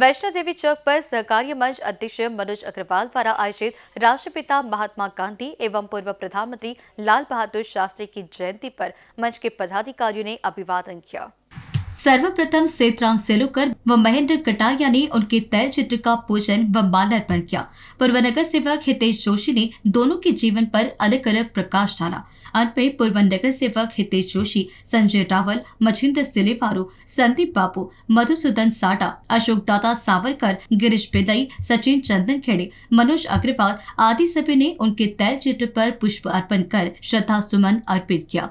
वैष्णो देवी चौक पर सहकार्य मंच अध्यक्ष मनोज अग्रवाल द्वारा आयोजित राष्ट्रपिता महात्मा गांधी एवं पूर्व प्रधानमंत्री लाल बहादुर शास्त्री की जयंती पर मंच के पदाधिकारियों ने अभिवादन किया सर्वप्रथम सेतराम सेलुकर व महेंद्र कटारिया ने उनके तैल चित्र का पूजन व माल्यार्पण किया पूर्व नगर सेवक हितेश जोशी ने दोनों के जीवन पर अलग अलग प्रकाश डाला अंत में पूर्व नगर सेवक हितेश जोशी संजय रावल मछिंद्र सिलेवारो संदीप बाबू मधुसूदन साटा अशोक दादा सावरकर गिरीश बिदई सचिन चंदन खेड़े मनोज अग्रवाल आदि सभी ने उनके तैल चित्र पर पुष्प अर्पण कर श्रद्धा सुमन अर्पित किया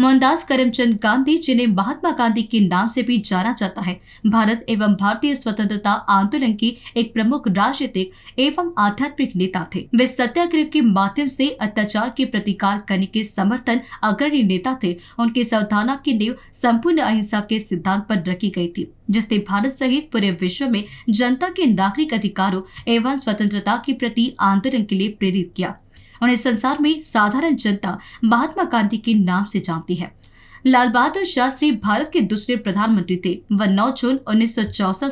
मोहनदास करमचंद गांधी जिन्हें महात्मा गांधी के नाम से भी जाना जाता है भारत एवं भारतीय स्वतंत्रता आंदोलन के एक प्रमुख राजनीतिक एवं आध्यात्मिक नेता थे वे सत्याग्रह के माध्यम से अत्याचार के प्रतिकार करने के समर्थन अग्रणी नेता थे उनकी सावधाना की नींव संपूर्ण अहिंसा के सिद्धांत पर रखी गई थी जिसने भारत सहित पूरे विश्व में जनता के नागरिक अधिकारों एवं स्वतंत्रता के प्रति आंदोलन के लिए प्रेरित किया उन्हें संसार में साधारण जनता महात्मा गांधी के नाम से जानती है लाल बहादुर शास्त्री भारत के दूसरे प्रधानमंत्री थे वह 9 जून उन्नीस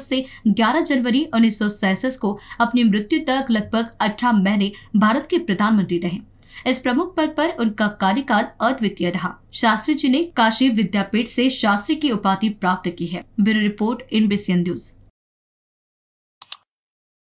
से 11 जनवरी उन्नीस को अपनी मृत्यु तक लगभग 18 महीने भारत के प्रधानमंत्री रहे इस प्रमुख पद पर उनका कार्यकाल अद्वितीय रहा शास्त्री जी ने काशी विद्यापीठ से शास्त्री की उपाधि प्राप्त की है ब्यूरो रिपोर्ट इन न्यूज